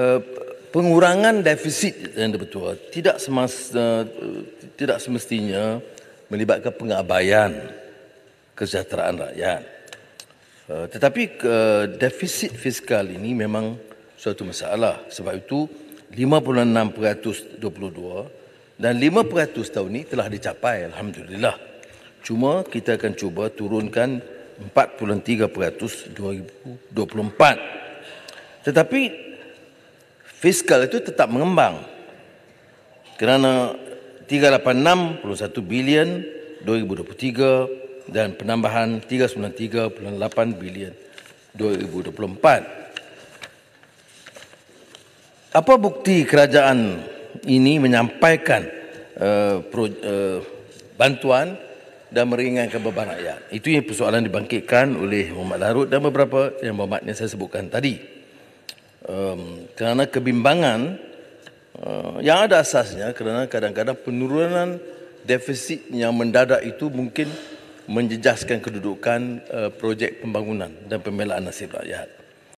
Eh, pengurangan defisit yang betul tidak semasa tidak semestinya melibatkan pengabaian kesejahteraan rakyat. Eh, tetapi eh, defisit fiskal ini memang suatu masalah. Sebab itu 5622 dan 5% tahun ini telah dicapai Alhamdulillah. Cuma kita akan cuba turunkan 43% 2024. Tetapi fiskal itu tetap mengembang kerana 386.1 bilion 2023 dan penambahan 393.8 bilion 2024. Apa bukti kerajaan ini menyampaikan uh, uh, bantuan dan meringankan beban rakyat? Itu yang persoalan dibangkitkan oleh Muhammad Larut dan beberapa yang Muhammad yang saya sebutkan tadi um, kerana kebimbangan uh, yang ada asasnya kerana kadang-kadang penurunan defisit yang mendadak itu mungkin menjejaskan kedudukan uh, projek pembangunan dan pembelaan nasib rakyat.